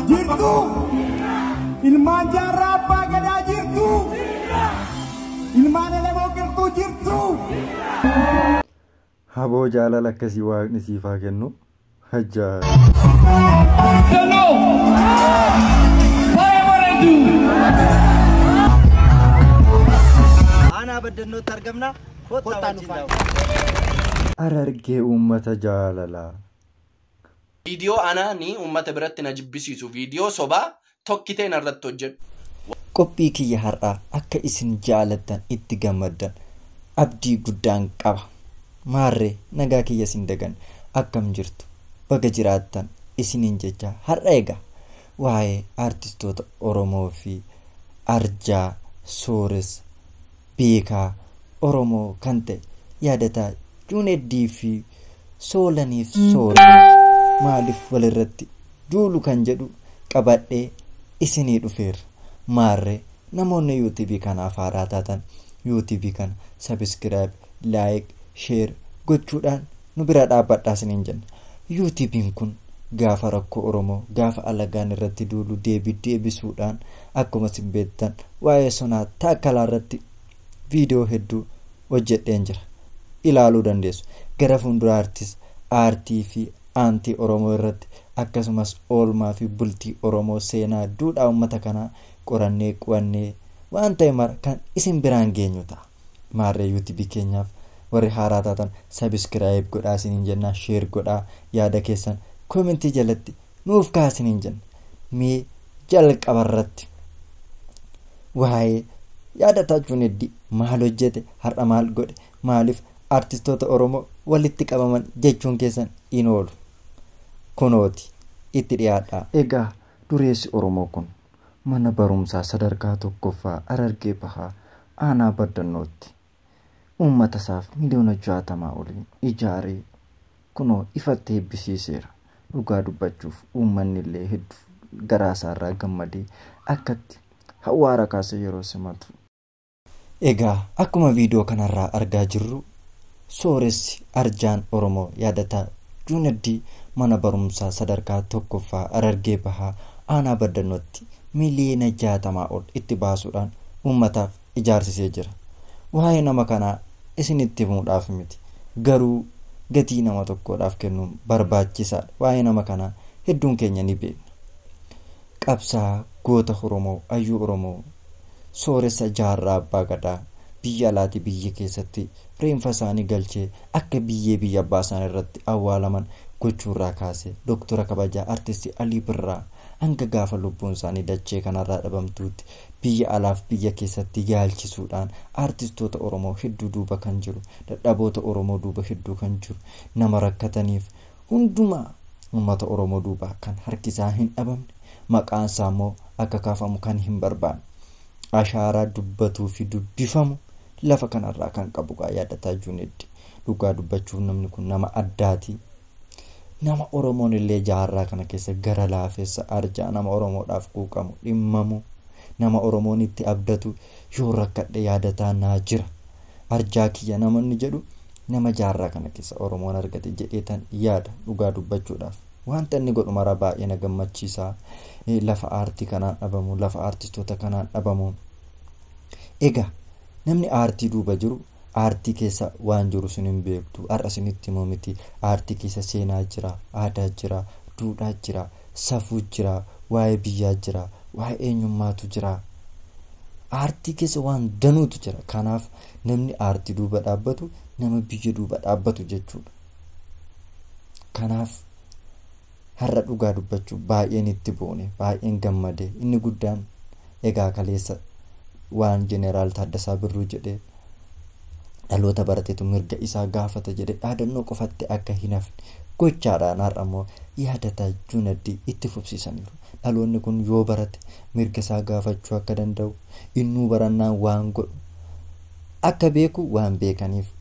jirtu ilmanja rapa gada jirtu ilmaan elemo girtu jirtu haboo jaalala akkasii waaqni siifaa kennu hajjaa aanaa baddannootti argamna kottaa Arar Arargee umma jaalalaa. Viidiyoo anaa ni uummata biratti na jibbisiisu. Viidiyoo sobaa tokkitee narratti hojjedhu. Qophii kiyya har'aa akka isin jaalattan itti gammaddan abdii guddaan qaba. Maarree nagaa kiyya isin dagan akkam jirtu baga jiraattan isiniin jecha har'a ega waa'ee aartistoota Oromoo fi Arjaa soores Beekaa Oromoo kan ta'e yaadataa eddii fi Soolaniif Sooressa. maaliif walirratti duulu kan jedhu qabadhee isinii dhufeerra maarre namoonni yuutb kanaaf haaraa taatan yuutb kana sabiskiraayib laayik sheer gochuudhaan nu bira dhaabbadhaa isiniin jenna yuutbiin kun gaafa rakkoo oromoo gaafa alagaan irratti duulu deebii deebisuudhaan akkuma isin beektan waa'ee sonaa taakkalaa irratti viidiyoo hedduu hojjedheen jira ilaaluu dandeessu gara fuulduraa aartii fi aantii Oromoo irratti akkasumas oolmaa fi bultii Oromoo seenaa duudhaa uummata kanaa qorannee qubannee waan ta'e mara kan isin biraan geenyu ta'a. Maarree yuutibii keenyaaf warri haaraa taatan sabiskiraayib godhaa isiniin jennaa sheer godhaa yaada keessan koomentii jalatti nuuf kaa isiniin jenna mee jalqabarratti waa'ee yaada taachuun heddii maal hojjete har'a maal godhe maaliif artistoota Oromoo walitti qabaman jechuun keessan in oolu. kunooti itti dhiyaadha. Egaa dureessi Oromoo kun mana barumsaa sadarkaa tokkoffaa Arargee Bahaa aanaa baddannootti uummata isaaf miliyoona jaatamaa oliin ijaaree kunoo ifatti heebbisiiseera Dhugaa dubbachuuf uummanni illee hedduu garaasaarraa gammadee akkatti hawaara kaase yeroo simatu. Egaa akkuma viidiyoo kanarraa argaa jirru sooressi arjaan Oromoo yaadataa Juunaddii mana barumsaa sadarkaa tokkoffaa arargee bahaa aanaa baddannootti miliyoona jaatamaa ol itti baasuudhaan uummataaf ijaarsisee jira. Waa'ee nama kanaa isinitti himuudhaaf miti garuu gatii nama tokkodhaaf kennuun barbaachisaadha. Waa'ee nama kanaa hedduun keenya ni beekna. Qabsaa goota Oromoo, Ayyuu Oromoo, sooressa jaarraa abbaa gadaa biyya alaatii biyya keessatti reenfa isaanii galchee akka biyyee biyya abbaa isaanii irratti awwaalaman gochuurraa kaase doktora kabajaa artistii alii birraa hanga gaafa lubbuun isaanii dachee kanarraa dhabamtuutti biyya alaaf biyya keessatti yaalchisuudhaan artistoota oromoo hedduu duuba kan jiru dadhaboota oromoo duuba hedduu kan jiru nama rakkataniif hundumaa uummata oromoo duuba kan harki isaa hin dhabamne maqaan immoo akka kaafamu kan hin barbaanne ashaaraa dubbatuu fi dubbifamu lafa kanarraa kan qabu yaadataa juuneddi dhugaa dubbachuuf namni kun nama addaatii nama Oromoon illee jaarraa kana keessa gara laafessa arjaa nama Oromoodhaaf quuqamu dhimmamu nama Oromoon itti abdatu yoo rakkadhe yaadataa naa jira arjaa kiyya namoonni jedhu nama jaarraa kana keessa Oromoon argate jedheetan yaada dhugaa dubbachuudhaaf. Wanta inni godhu baay'ee na gammachiisa. Eh, lafa aartii kanaan dhabamu, lafa aartistoota kanaan Egaa namni aartii duuba jiru artii keessa waan jiru sun hin beektu har'a sinitti immoo miti aartii keessa seenaa jira aadaa jira duudhaa jira safuu jira waa'ee biyyaa jira waa'ee eenyummaatu jira artii keessa waan danuutu jira kanaaf namni artii duuba dhaabbatu nama biyya duuba dhaabbatu jechuudha kanaaf har'a dhugaa dubbachuu baay'een itti boone baay'een gammade inni guddaan egaa kaleessa waan jeneraal Taaddasaa Birruu jedhee. dhaloota baratetu mirga isaa gaafata jedhe dhaadannoo qofatti akka hin hafne gochaadhaan har'a yaadataa yaadata juunaddii itti fufsiisaniiru dhaloonni kun yoo barate mirga isaa gaafachuu akka danda'u innuu barannaan waan godhu akka beeku waan beekaniif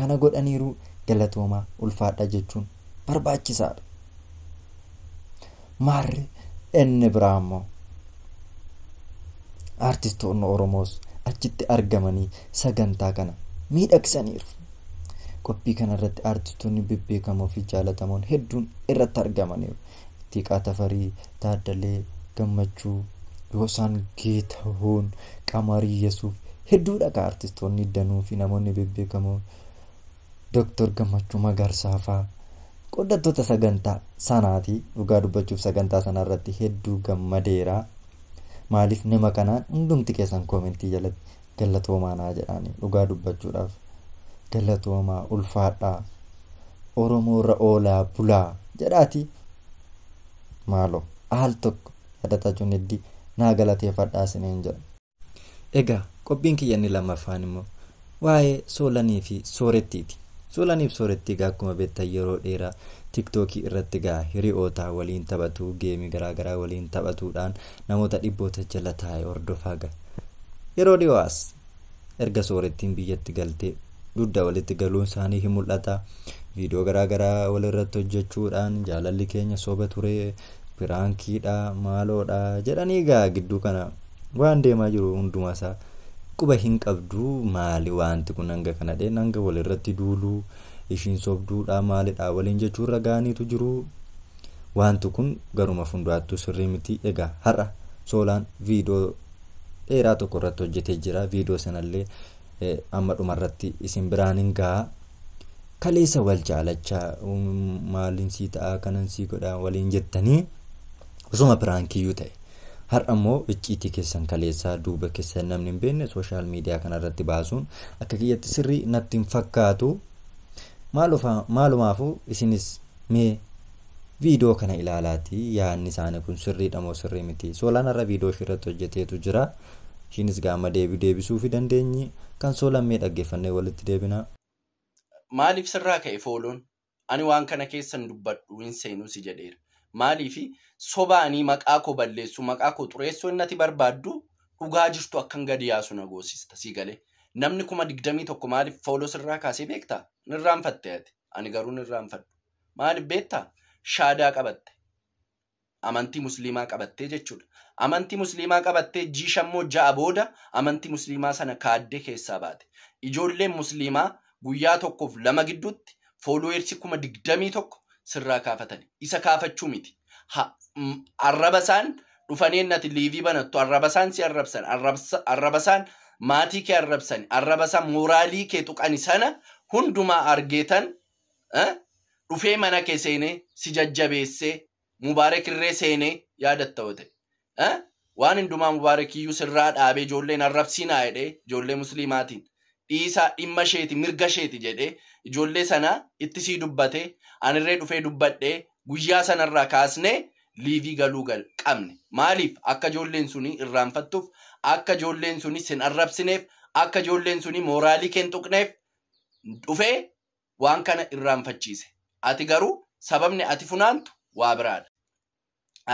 kana godhaniiru galatoomaa ulfaadha jechuun barbaachisaadha. Maarri inni biraa immoo aartistoonni Oromoos achitti argamanii sagantaa kana. miidhagsaniiru. Qophii kanarratti aartistoonni bebbeekamoo fi jaalatamoon hedduun irratti argamaniiru. Ittiiqaa Tafarii, Taaddalee, Gammachuu, Yoosan geetahuun Qamarii Yesuuf hedduudha ka aartistoonni danuu fi namoonni bebbeekamoo Dooktor Gammachuu Magarsaafaa qodattoota sagantaa sanaatii dhugaa dubbachuuf sagantaa sanaarratti hedduu gammadeera. maaliif nama kanaan hundumti keessan komentii jalatti gallatoomaanaa jedhaani dhugaa dubbachuudhaaf galatoomaa ulfaadhaa irra oolaa bulaa jedhaati maaloo aal tokko yaadatachuun heddii naa galateeffadhaa sineen egaa qophiin kiyya inni lammaffaan immoo waayee soolanii fi soorettiiti Suulaniif sooratti egaa akkuma beektan yeroo dheeraa tiktookii irratti egaa hiriyootaa waliin taphatuu geemii garaagaraa waliin taphatuudhaan namoota dhibboota jala taa'e hordofaa gaha. Yeroo dhiyoos erga soorattiin biyyatti galtee dugda walitti galuun isaanii hin mul'ata. Viidiyoo garaagaraa walirratti hojjechuudhaan jaalalli keenya sooba turee biraankiidhaa dhaa jedhanii egaa gidduu kana waan deemaa jiru hundumaa isaa. quba hin qabdu maali wanti kun nanga kana dheen nanga walirratti duuluu ishiin sobduudha maalidha waliin jechuurra gaaniitu jiru wanti kun garuma fundaattuu sirrii miti egaa har'a soolaan viidiyoo dheeraa tokko irratti hojjetee jira viidiyoo sanallee e, amma dhumarratti isin biraan hin ga'a kaleessa wal jaalachaa um, maaliin sii ta'a kanan sii godhaa waliin jettanii osuma biraan kiyyuu ta'e. har'a immoo icciitii keessan kaleessaa duuba keessan namni hin beekne sooshaal miidiyaa kanarratti baasuun akka kiyyatti sirrii natti hin fakkaatu maalumaafuu isinis mee viidiyoo kana ilaalaatii yaadni isaanii kun sirriidha moo sirrii miti soolaan har'a viidiyoo irratti hojjeteetu jira ishinis gama deebii deebisuu fi dandeenyi kan soolaan mee dhaggeeffannee walitti deebina. Maaliif sirraa ka'e fooloon ani waan kana keessan dubbadhu hin seenuusi jedheera. maaliifi sobaa maqaa koo balleessu maqaa koo xureessoo innati barbaaddu dhugaa jirtu akkan gadi yaasu na goosista sii galee namni kuma digdamii tokko maaliif foolos irraa kaasee beektaa nirraanfatte ati ani garuu nirraanfadhu maaliif beektaa shaadaa qabatte amantii musliimaa qabattee jechuudha amantii musliimaa qabattee jii shammoo ja'a booda amantii musliimaa sana kaaddee keessaa baate ijoolleen musliimaa guyyaa tokkoof lama gidduutti fooloweersi kuma digdamii tokko sirraa kaafatan. Isa kaafachuu miti. Arraba isaan dhufanii nati liivii banattu. Arraba isaan si arrabsan. Arraba maatii kee arrabsan. Arraba isaan mooraalii kee tuqani sana hundumaa argeetan dhufee mana kee seenee si jajjabeessee mubaarak irree seenee yaadatta ta'e. Waan hundumaa mubaarakiyyuu sirraa dhaabee ijoolleen arrabsiinaa jedhee ijoollee musliimaatiin dhiisaa dhimma isheeti mirga isheeti jedhee ijoollee sana itti sii dubbatee Anirree dhufee dubbadhee guyyaa sanarraa kaasnee liivii galuu qabne. Maaliif? Akka ijoolleen suni irraanfattuuf, akka ijoolleen suni sin arrabsineef, akka ijoolleen suni mooraalii keen tuqneef dhufee waan kana irraanfachiise. Ati garuu sababni ati funaantu waa biraadha.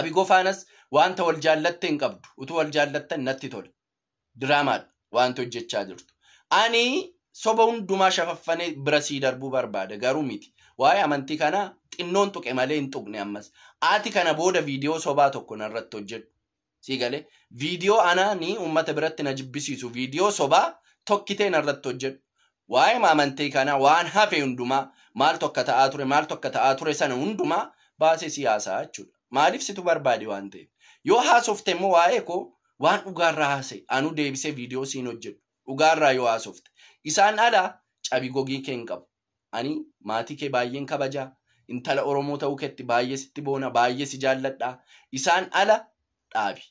Abi Gofaanas wanta wal jaallatte hin qabdu. Utuu wal jaallattan natti tola. Diraamaadha wanti hojjechaa jirtu. Ani soba hundumaa shafaffanee bira sii darbuu barbaada garuu miti. Waa'ee amantii kanaa xinnoon tuqee malee hin tuqne ammas. Ati kana booda viidiyoo sobaa tokko narratti hojjedhu. Sii galee viidiyoo anaa ni uummata biratti na jibbisiisu viidiyoo sobaa tokkitee narratti hojjedhu. Waa'ee amantii kana waan hafe hundumaa maaltu akka ta'aa ture maaltu akka ta'aa ture sana hundumaa baasee siyaasaa jechuudha. Maaliif situ barbaade waan ta'eef? Yoo haasofte immoo waa'ee koo waan dhugaarraa haase anu deebisee viidiyoo siin hojjedhu. Dhugaarraa yoo haasofte. Isaan alaa cabi gogii kee hin ani maatii kee baay'een kabaja. Intala Oromoo ta'uu keetti baay'ee sitti boona, baay'ee si jaalladha. Isaan ala dhaabi.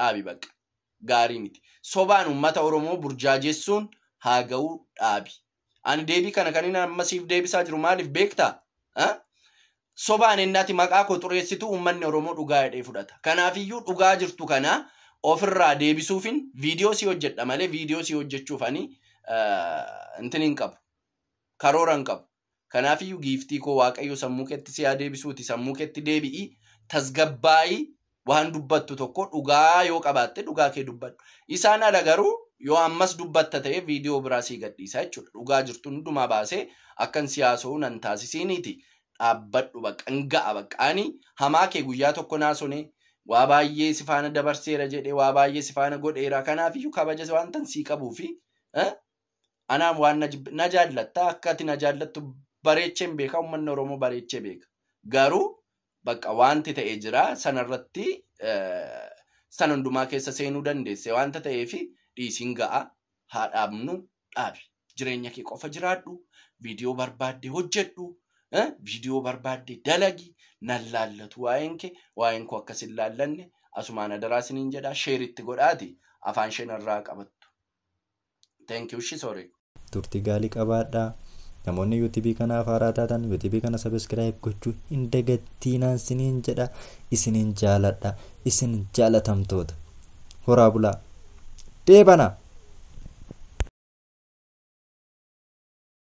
Dhaabi bakka. Gaarii miti. Sobaan uummata Oromoo burjaajessuun haa ga'uu dhaabi. Ani deebii kana kan inni ammasiif deebisaa jiru maaliif beektaa? Sobaan ennaati maqaa koo xureessitu uummanni Oromoo dhugaa hidhee fudhata. Kanaafiyyuu dhugaa jirtu kana ofirraa deebisuufin viidiyoo si hojjedha malee viidiyoo si hojjechuuf ani intin hin qabu. karooran qaba. Kanaafiyyuu giiftii koo waaqayyo sammuu keetti siyaa deebisuuti. Sammuu keetti deebi'i. Tasgabbaa'ii waan dubbattu tokko dhugaa yoo qabaatte dhugaa kee dubbadhu. Isaan ala garuu yoo ammas dubbatta ta'e viidiyoo biraa sii gadhiisaa jechuudha. Dhugaa jirtu hundumaa baasee akkan siyaasoo nan taasisiniiti. Dhaabbadhu qanga'a baqqaanii hamaa kee guyyaa tokko naasone waa baay'ee sifaana faana dabarseera jedhee waa baay'ee sifaana faana godheera. Kanaafiyyuu kabaja waan tan sii qabuu fi Anaaf waan najaallatta jaallatta najaallattu ati na jaallattu bareechee beekaa uummanni Oromoo bareechee beeka. Garuu bakka wanti ta'e jiraa sanarratti eh, san hundumaa keessa seenuu dandeesse waanta ta'eefi dhiisiin ga'a. Haa dhaabnu dhaabi. Jireenya kee qofa jiraadhu. Viidiyoo barbaadde hojjedhu. Eh, viidiyoo barbaadde dalagi. Nan laallatu waa'een kee. Waa'een koo akkas hin laallanne. Asumaan adaraa jedhaa sheeritti afaan isheen irraa qabattu. Thank you sooree. turtii gaalii qabaadhaa namoonni yuutibii kanaa afaaraataatan taatan kana sabiskiraayib gochuu hin dagattiinaan jedha isinin jaaladha isin jaalatamtoota horaa bulaa deebana.